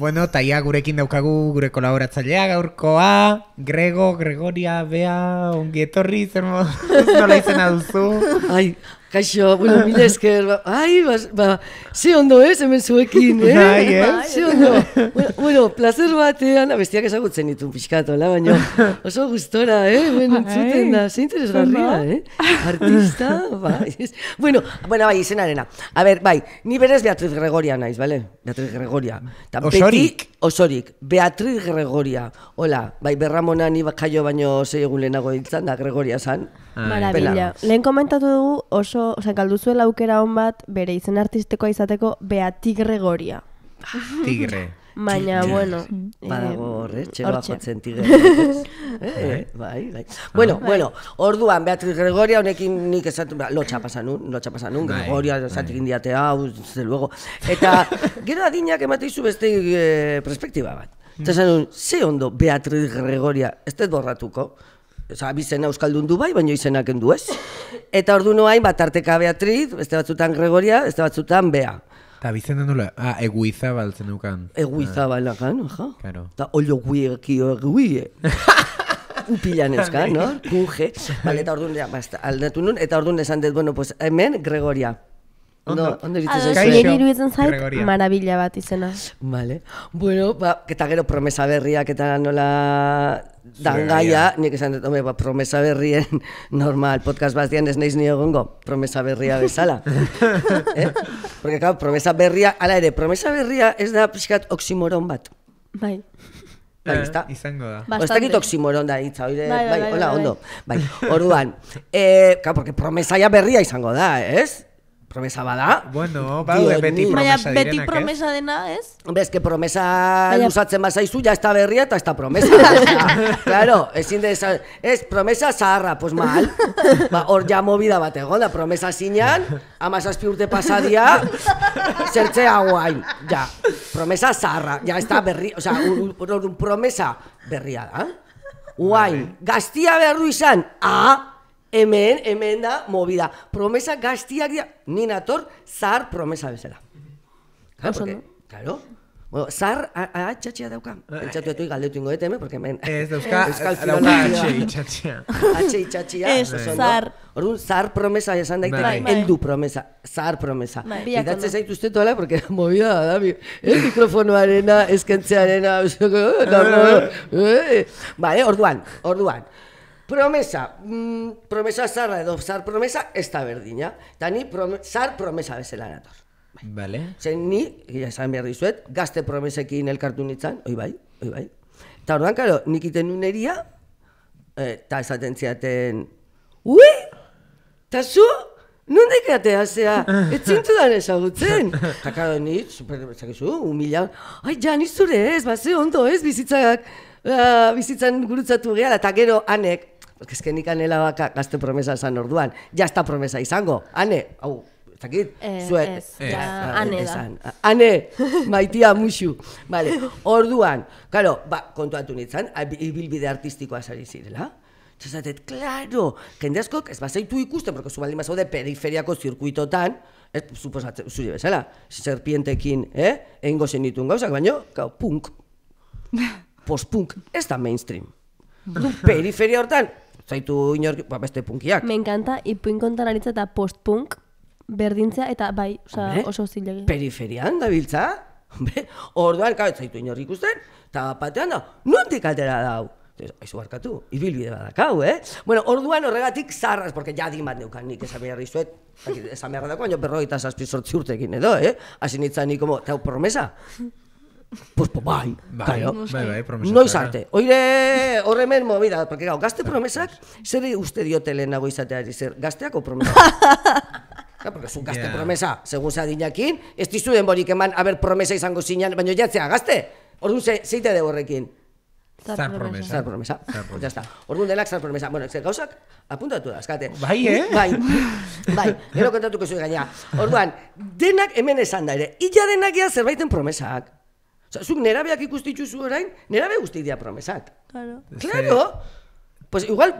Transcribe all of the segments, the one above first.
Bueno, taia gurekin daukagu gure kolaboratzailea gaurkoa, Grego, Gregoria, Bea, ongi etorri, zer nola Ai, Kaixo, bueno, mila esker, ba, ai, ba, ba, ze ondo ez, hemen zuekin, eh? Bai, ba, Ze ondo. bueno, placer batean, abestiak ezagutzen ditu la, baina oso gustora, eh? Bueno, bai. entzuten da, ze interesgarria, eh? Artista, bai. bueno, bueno, bai, izenarena. A ver, bai, ni berez Beatriz Gregoria naiz, bale? Beatriz Gregoria. Tan osorik? Petik, osorik, Beatriz Gregoria. Hola, bai, berramona ni bakaio baino zei egun lehenago ditzen da, Gregoria zan. Maravilla. Lehen komentatu dugu oso O sea, kaldu zuela aukera on bat bere izen artisteko izateko Beatriz Gregoria. Tigre. Maña ah, bueno. Pagorres, Cheba, ocho Tigres. Bai, bai. Ah. Bueno, bai. bueno, Orduan Beatriz Gregoria honekin nik esatu ba, lotxa pasa, no lotxa pasa Gregoria, bai, o bai. sea,ekin diate hau, ze luego eta gero adinak emate dizu beste eh, perspektiba bat. Mm. Ezazu, ze ondo Beatriz Gregoria este borratuko. Oza, abizena Euskal Dundu bai, baina izenak endu ez. Eta ordu noain, bat arteka Beatriz, beste batzutan Gregoria, beste batzutan Bea. Eta bizena nola, ah, eguiza baltzen euken. Eguiza baltzen ah, Claro. Bai. Eta olio gui eki Upilan no? Eta ordu noain, eta ordu noain, eta ordu noain, eta ordu noain, Ondo, ondo iritzen zaizu. Gaixo, iruditzen zait, marabila bat izena. Vale. Bueno, ba, eta gero promesa berriak eta nola dangaia, nik esan dut, ba, promesa berrien normal, podcast bazian ez neiz nio gongo, promesa berria bezala. eh? Porque, claro, promesa berria, ala ere, promesa berria ez da pixkat oksimoron bat. Bai. Bai, da. izango da. Bastante. Osta egit oksimoron da hitza, oire, bai, bai, bai, bai, hola, ondo. bai, orduan, eh, bai, porque promesa bai, bai, bai, promesa bada. Bueno, ba, Dio, eh, beti promesa Baya, beti promesa dena, ez? Bez, que promesa Baya. bazaizu, ja esta berria eta esta promesa. claro, ezin de esa... Ez, promesa zaharra, pues mal. Ba, hor ja movida bat egon, da promesa zinean, zazpi urte pasadia, zertzea guain. Ja, promesa zaharra, ja esta berri, o sea, un, promesa berria da. Guain, gaztia berru izan, ah, hemen, hemen da, movida. Promesa gaztiak dira, ni nator, zar promesa bezala. Claro, porque, no? Claro. Bueno, zar, atxatxia dauka. Entxatu etu galdetu ingo eteme, porque hemen... Ez, euska, euskal filan. Atxe, itxatxia. Ez, zar. Orduan, zar promesa esan daiteke, bai. bai, bai. eldu promesa, zar promesa. Idatze zaitu uste tola, porque movida da, da, eh, mikrofonoarena, eskentzearena, eh, eh. orduan, orduan. orduan promesa, mm, promesa zarra edo zar promesa ez da berdina. Eta ni zar promesa bezala nator. Bale. Bai. Zer ni, gira esan behar dizuet, gazte promesekin elkartu nintzen, oi bai, oi bai. Eta orduan, karo, nik iten uneria, eh, eta esaten ziaten, ui, eta zu, nondik atea zea, ez zintu dan ezagutzen. Eta karo, ni, super, zakezu, humila, ai, jan, izure ez, ba, ondo ez, bizitzak, eh, bizitzan gurutzatu gehala, eta gero, anek, eske ni baka gaste promesa san orduan. Ja sta promesa izango. Ane, hau, zakit, eh, zu ez. ane maitia muxu. Vale. Orduan, claro, ba, kontu nitzan, ibilbide artistikoa sari zirela. Zasatet, klaro, kendezko, ez bazaitu ikusten, porque periferiako zirkuitotan, ez, suposat, zuri bezala, serpientekin, eh, ehingo zen ditun gauzak, baino, kau, punk, post ez da mainstream. Periferia hortan, zaitu inork, ba, beste punkiak. Me encanta, ipuin kontan aritza eta post-punk berdintzea, eta bai, oza, oso zilegi. Periferian da biltza, Hombre, orduan, kabe, zaitu inork ikusten, eta batean da, nuantik altera dau. Aizu barkatu, ibilbide badakau, eh? Bueno, orduan horregatik zarras, porque ja din nik esan beharri zuet, esan beharra dako, baina berroita saspi sortzi urtekin edo, eh? Asin promesa? Pues, pues bai, bai, bai, bai promesa No Noiz arte. Oire, horre men movida, porque promesak, zer uste diote lehen nago izateari gazteako promesa. Ja, porque yeah. promesa, segun zea diñakin ez dizu den borik eman, haber promesa izango zinan, baina jatzea, gazte, orduan ze, zeite de horrekin. Zar, zar promesa. Zar promesa. Ya está. Orduan delak zar promesa. Bueno, ze gauzak apuntatu da, azkate. Bai, eh? Bai. Bai. Gero que soy gaina. Orduan, denak hemen esan da ere. Illa denak ja zerbaiten promesak. Osa, zuk nerabeak orain, nerabe guzti dira promesat. Claro. Claro. Sí. Pues igual,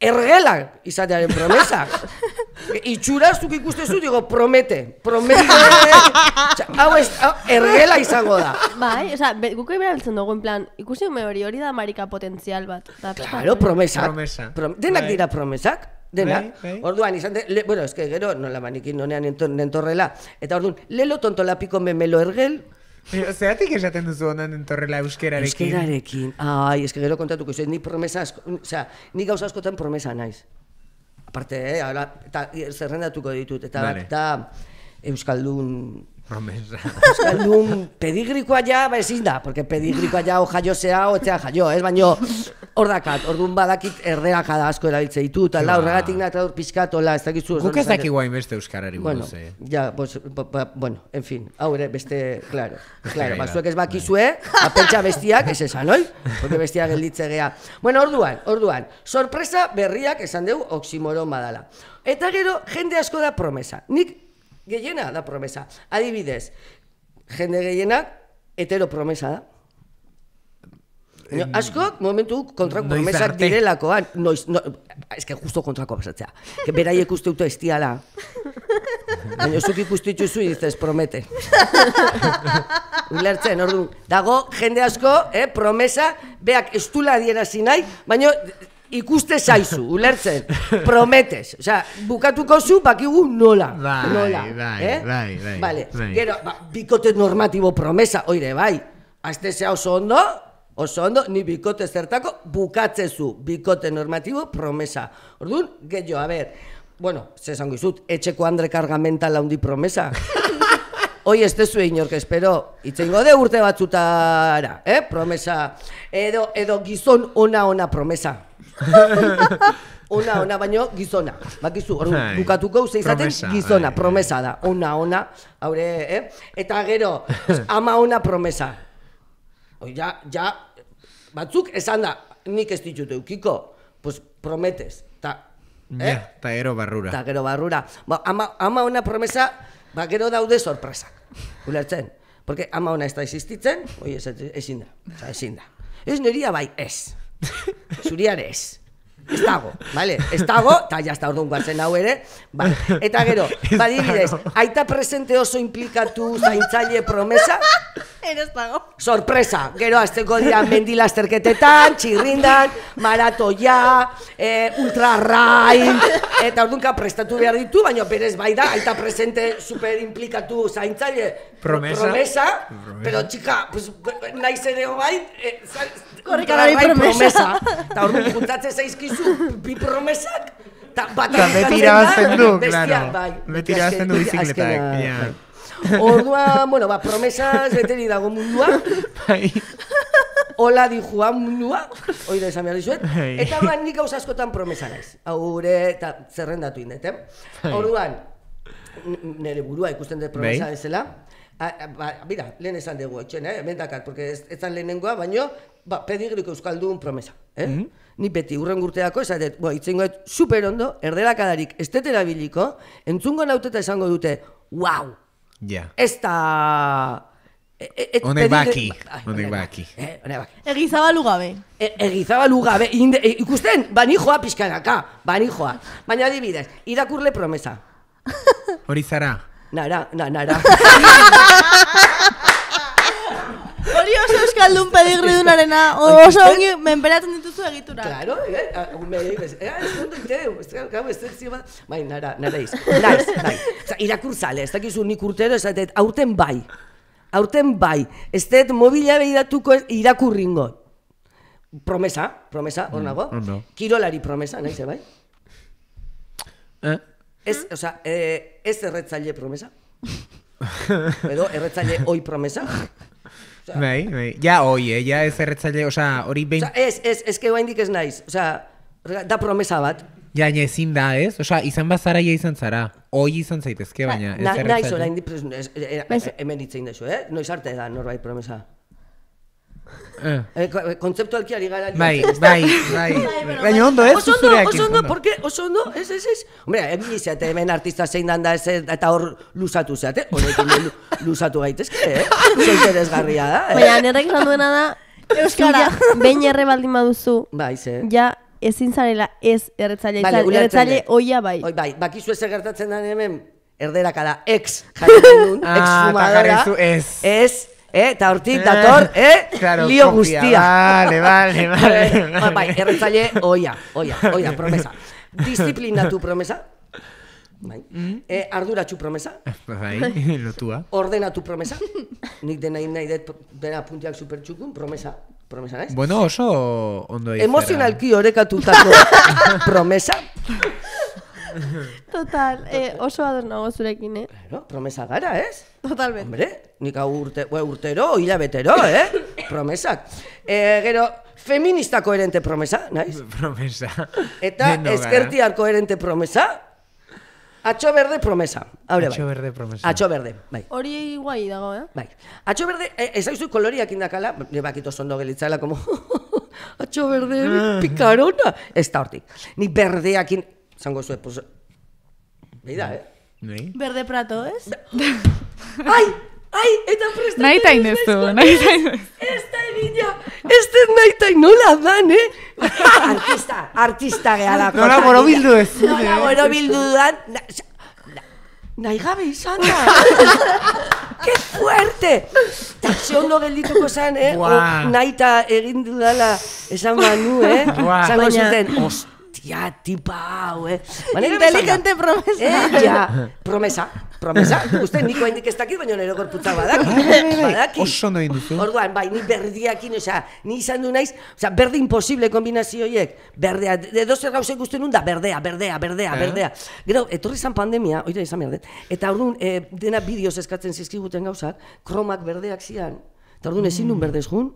ergelak izatearen promesa. Itxura zuk ikuste zu, digo, promete. Promete. Osa, hau ez, ergela izango da. Bai, osa, guk eberaltzen dugu, en plan, ikusi hume hori hori da marika potentzial bat. Claro, promesa. Promesa. denak bai. dira promesak. Dena, bai, bai. orduan, izan, de, le, bueno, ez es que gero, nola manikin nonean entorrela, eta orduan, lelo tonto lapiko memelo ergel, Oye, esaten jaten duzu honen entorrela euskerarekin. Euskerarekin. Ai, ez es gero kontatu, que ni promesa o ni gauza askotan promesa naiz. Aparte, eh, ahora, eta zerrendatuko ditut, eta vale. da, euskaldun... Promesa. Euskaldun pedigrikoa ja, ba, ezin da, porque pedigrikoa ja, o jo zea, jaio, ez baino, hor dakat, orduan badakit erreak ada asko erabiltze ditu, eta la horregatik nahi pizkatola, ez dakizu. Guk ez dakik guain beste euskarari buruz, bueno, eh. pues, ba, ba, bueno, en fin, hau ere, beste, claro, claro, bazuek ez bai. bakizue, apentsa bestiak, ez esan, oi? Porque bestiak gelditze gea. Bueno, orduan, orduan, sorpresa berriak esan deu oksimoron badala. Eta gero, jende asko da promesa. Nik gehiena da promesa. Adibidez, jende gehienak, hetero promesa da. No, asko, momentu, kontrako promesak direlakoan. No, no, que justo kontrako pasatzea. Berai ikuste dute ez diala. Baina zuk ikustitzu zu izaz, promete. Ulertzen, ordu dago, jende asko, eh, promesa, beak estula diena ladierazi nahi, baina ikuste zaizu, ulertzen, prometes. O sea, bukatuko zu, bakigu nola. Bai, nola. Bai, eh? bai, bai, vale. Bai. Gero, ba, bikote normatibo promesa, oire, bai, aztezea oso ondo, oso ondo, ni bikote zertako bukatzezu bikote normatibo promesa. Orduan, geio, a ber, bueno, zesango izut, etxeko andre kargamenta laundi promesa. Hoi ez dezu inork espero, itzengo de urte batzutara, eh, promesa. Edo, edo gizon ona ona promesa. ona ona baino gizona. Bakizu, hori bukatuko zeizaten, izaten gizona, promesa da. Ona ona, haure, eh? Eta gero, ama ona promesa. Oia, ja, ja, Batzuk esan da, nik ez ditut eukiko, pues prometes, ta, eh? barrura. Ta gero barrura. Ba, ama, ama promesa, ba, gero daude sorpresak, ulertzen. Porque ama ona ez da existitzen, oi ez ezin da, oza ezin da. Ez neria bai ez, zuriare ez. dago, vale? Ez dago, eta jazta orduan guatzen hau ere, ba, eta gero, badibidez, aita presente oso implikatu zaintzaile promesa, Eres dago. Sorpresa, gero azteko dira mendilazterketetan, txirrindan, maratoia, e, eh, ultrarrain, eta orduanka prestatu behar ditu, baina berez bai da, aita presente super implikatu zaintzaile. Promesa. Promesa, promesa. pero txika, pues, naiz ere bai, e, eh, ultrarrain promesa. promesa. Ta orduan, juntatzen zaizkizu, bi promesak, Ta, bat, Ta, betira azten du, klaro. Bai. Betira azten du bizikletaek. Orduan, bueno, ba, promesa zeteri dago mundua. Bai. Ola di juan mundua, hoi esan behar dizuet. Bai. Eta orduan ba, nik hau askotan promesa naiz. Aure, eta zerrendatu indet, eh? Bai. Orduan, nire burua ikusten dut promesa bai. ezela. Ba, bida, lehen esan dugu, etxen, eh? Mendakat, porque ez, ezan lehenengoa, baino, ba, pedigriko euskaldun promesa. Eh? Mm -hmm. Ni beti urren urteako esatet, bo, itzengo super ondo, erderakadarik estetera biliko, entzungo nauteta esango dute, wow, Ya. Yeah. Esta... Hone baki. Hone baki. Egizaba lugabe. Egizaba lugabe. Ikusten, bani joa pixkanaka Bani joa. Baina adibidez idakurle promesa. Hori zara. Nara, na, nara. Hori oso euskaldun pedigri arena Oso ongi, menperatzen ditu duzu egitura. Claro, eh, me ez dut ez gau, ez dut zioba, bai, nara, nara iz, naiz, bai, ira irakurtzale, ez dakizu nik urtero, ez dut, aurten bai, aurten bai, ez dut mobila irakurringo, promesa, promesa, hor mm, nago, no. kirolari promesa, nahi eh, ze, bai? Eh? Ez, oza, eh, ez erretzaile promesa, edo erretzaile oi promesa, bai, bai. Ja, oi, eh? ja, ez erretzale, osa, hori behin... Osa, ez, ez, ez, ez, ez, ez naiz, da promesa bat. Ja, ne, ezin da, ez? Osa, izan bazara, ja izan zara. Hoi izan zaitezke, baina ez na, erretzale. Naiz, orain, hemen ditzein dezu, eh? Noiz arte da, norbait promesa. Concepto al que ari gara Bai, bai, bai, bai Baina bai. ondo, eh? Oso ondo, oso ondo, por que? Oso ondo, es, es, es Hombre, egin izate hemen artista zein danda Eta hor lusatu zeate Hore, tume lusatu eh? Zolte desgarria eh? da eh? Baina, nire egin lan duena da Euskara, bain erre baldin baduzu Bai, ze Ja, ez zintzarela ez erretzale Erretzale oia bai Oi, Bai, baki zu gertatzen da nire hemen Erderakada, ex, jatzen duen, ex-sumagara. Ah, ez. Ez, Eh, ta hortik eh, dator, eh? Claro, Lio guztia Vale, vale, eh, vale. Bai, bai, erretzaile oia, oia, oia promesa. Disciplina tu promesa. Bai. Mm. Eh, ardura promesa. Bai, lo tua. Ordena tu promesa. Nik dena nai nai de puntiak super txukun, promesa. Promesa, ¿es? Bueno, oso ondo dice. Emocional ki Promesa. Total, eh, oso adornago zurekin, eh? Claro, promesa gara, ¿es? Totalmente. Hombre, nik hau urte, urtero, hilabetero, eh? Promesak. E, gero, feminista koherente promesa, naiz? Promesa. Eta eskertiar koherente promesa, Atxo berde promesa. Aure, Atxo bai. berde promesa. Atxo berde, bai. Hori guai dago, eh? Bai. Atxo berde, e, eh, ez hau koloriak indakala, ne bakito zondo gelitzala, como, atxo berde, ah. pikarona. Ez da hortik. Ni berdeak in... Zango zuen, pues... Beida, eh? Berde eh? prato, ez? Ai! Ai, eta prestatu. Nahi tain ba. ez du, nahi tain. Ez da egina, ez da nahi nola dan, eh? artista, artista gara. Nola kota, goro bildu ez. Nola eh? goro bildu dan, nahi izan da. Ke fuerte! Ta ze ondo geldituko eh? Wow. naita eta egin dudala esan manu, ba eh? Wow. Zango Baina... ostia, tipa hau, eh? Baina inteligente promesa. Eh, promesa promesa, guzti, niko hendik ez dakit, baina nire gorputza badaki, bai, bai, bai. badaki. Oso no duzu. Orduan, bai, ni berdiakin, oza, ni izan du naiz, oza, berde imposible kombinazio berdea, de zer gauzek guzti nun da, berdea, berdea, berdea, eh? berdea. Gero, etorri zan pandemia, oire, izan behar dut, eta orduan, e, dena bideoz eskatzen zizkiguten gauzak, kromak berdeak zian, eta orduan ezin nun berdez jun,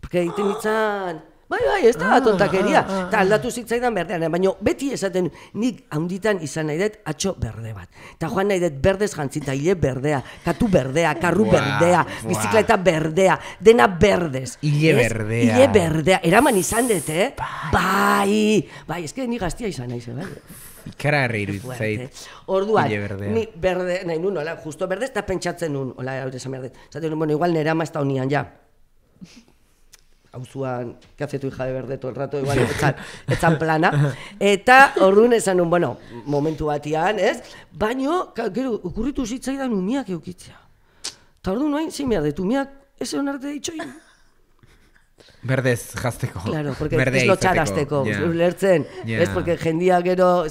porque egiten ditzan... Bai, bai, ez da ah, tontakeria. Ah, ah. aldatu zitzaidan berdean, baina beti esaten nik handitan izan nahi dut atxo berde bat. Ta joan nahi dut berdez jantzita, hile berdea, katu berdea, karru berdea, bizikleta berdea, dena berdez. Hile berdea. berdea, eraman izan dut, eh? Bai, bai, bai ez que ni gaztia izan nahi eh, zen, bai. Ikara herri Orduan, ni berde, nahi nun, hola, justo berdez, eta pentsatzen nun, hola, hau berdez. merdez. Zaten, bueno, igual nera maizta honian, ja hauzuan, kazetu hija de berdeto el rato, igual, etzan, etzan plana. Eta, orduan, esan bueno, momentu batian, ez? Baino, gero, ukurritu zitzaidan umiak eukitzea. Eta ordu noain, zi, mirar, detu umiak, ez egon arte ditxoin? Berdez jazteko. Claro, porque Berdez ez lotxar Yeah. Lertzen, yeah. ez, porque jendia gero...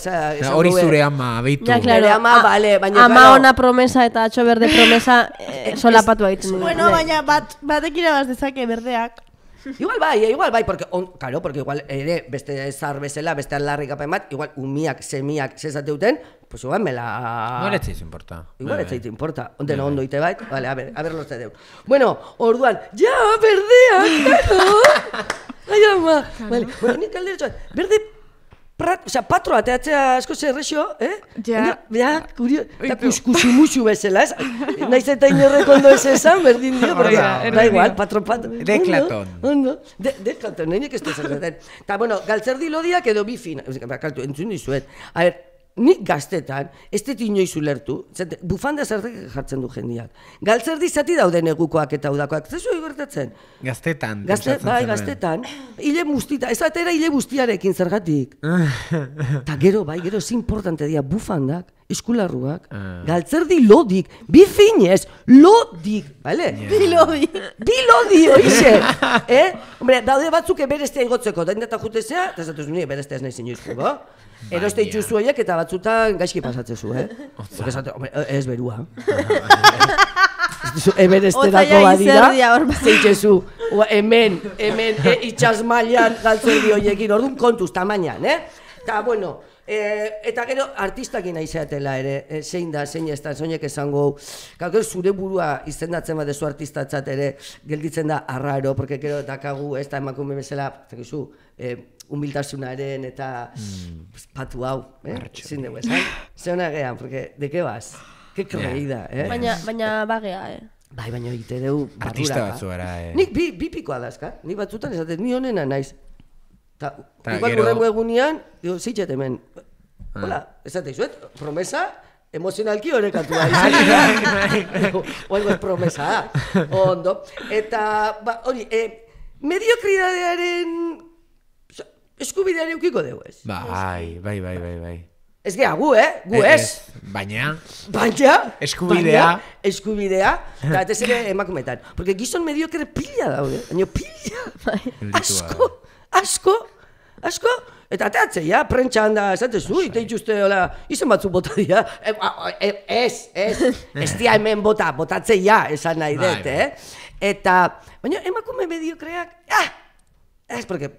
Hori zure eh, ama, beitu. Ya, claro. ama, vale, baina, ama claro. ona promesa eta atxo berde promesa eh, solapatu haitzen. Bueno, baina, bat, batekin abaz dezake berdeak, Igual bai, eh, igual bai, porque, on, claro, porque igual ere, beste zar bezala, beste alarrik apen bat, igual umiak, semiak, zezate duten, pues igual me la... Igual ez zaitu importa. Igual ez bai, bai. zaitu importa. Onde no bai, ondo ite bai, vale, a ver, a ver los deu. Bueno, orduan, ja, berdea, claro! Ai, ama! Vale, bueno, nik alde, berde, prat, o sea, patro ateatzea asko ze erresio, eh? Ja. Ja, kurio, eta kuskusu musu bezala, ez? Naiz eta inorre kondo ez ezan, berdin dio, berdin. da igual, patro, patro. Deklaton. Oh, deklaton, nahi nik ez da Ta, bueno, galtzer lodiak edo bifin. Ba, kaltu, entzun dizuet. A ver, nik gaztetan, ez dut inoiz ulertu, bufanda zertek jartzen du jendiak. Galtzerdi zati dauden negukoak eta udakoak, zesu egertatzen? Gaztetan. bai, gaztetan. Ile muztita, ez atera ile guztiarekin zergatik. Ta gero, bai, gero, zin importante dia bufandak, eskularruak, uh. galtzerdi lodik, bi finez, lodik, bale? Yeah. Bi lodi. Di lodi, oize. eh? Hombre, daude batzuk eberestea igotzeko, da indeta jutezea, eta zatoz nire eberestea ez nahi zinuizko, bo? Eroste itxu zuenak eta batzutan gaizki pasatzen zu, eh? Zate, hombre, eh, ez berua. Ah, Eberesterako badira, bai. zeitxe zu. Hemen, hemen, e, eh, itxas mailan galtzerdi hoiekin, orduan kontuz, tamainan, eh? Ta bueno, Eh, eta gero, artistak ina izatela ere, e, zein da, zein ez da, zoinek esango, gero, zure burua izendatzen bat zu artistatzat ere, gelditzen da, arraro, porque gero, dakagu, ez da, emakume bezala, eh, eta gizu, e, eren eta patu hau, eh? zin dugu, esan? Zeona gean, porque, deke baz? Ke kreida, eh? Baina, bagea, eh? Bai, baina egite dugu Artista batzu eh? Nik bi, bi pikoa dazka. Nik batzutan esaten, ni honena naiz. Ta, Ta igual gero... urrengo egunean, hemen. Ah. Hola, ez da izuet, promesa, emozionalki horrek atua da izan. Bai, bai, bai. promesa, Ondo. Eta, ba, hori, e, mediokridadearen eskubidearen eukiko dugu ez. bai, bai, bai, bai, bai. Ez gara, gu, eh? Gu e, ez? Baina... Baina... Eskubidea... Eskubidea... Eta ez ere emakumetan. Porque gizon mediokere pila daude. Baina pila... Asko asko, asko, eta ateatzea, ja, prentxan da, esatez, ui, eta ituzte, hola, batzu bota, dira, e, a, a, e, ez, ez, ez hemen bota, botatzea, esan nahi bai, dut, bai. eh? Eta, baina, emakume kreak, ah, ez, porque,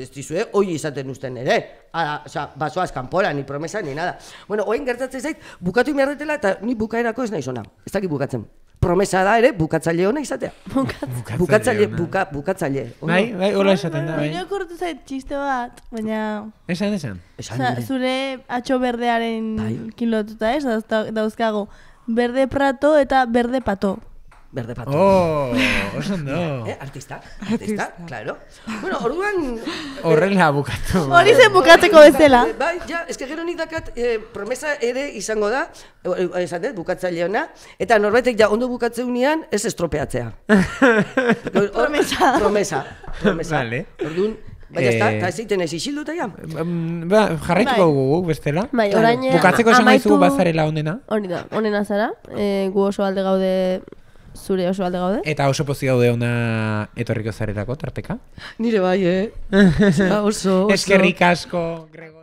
ez dizue, eh, hoi izaten usten ere. Ara, osa, basoa pola, ni promesa, ni nada. Bueno, oain gertatzen zait, bukatu imiardetela eta ni bukaerako ez nahi zona. Ez dakit bukatzen promesa da ere bukatzaile ona izatea. Bukatzaile. buka, bukatzaile. Bai, bai, hola esaten da. Baina kortu zait txiste bat, baina... Esan, esan. Zure atxo berdearen kinlotuta, kilotuta ez, dauzkago. Berde prato eta berde pato. Berde patu. Oh, oso no. Eh, artista, artista, claro. Bueno, orduan... Horren bukatu. Horri zen bukatzeko eh, bezala. Eh, bai, ja, ez que gero nik dakat eh, promesa ere izango da, eh, esan dut, bukatzaile ona, eta norbaitek ja ondo bukatze unian ez estropeatzea. promesa. Promesa, promesa. Vale. Orduan, Bai, ez da, ez egiten ez ja. Ba, jarraitu bai. bestela. Bai, orain, Bukatzeko esan amaitu... bazarela ondena. Hori da, ondena zara. E, gu oso alde gaude zure oso alde gaude. Eta oso pozik gaude ona etorriko zaretako, tarteka. Nire bai, eh? oso, ba, oso. Eskerrik asko, Gregor.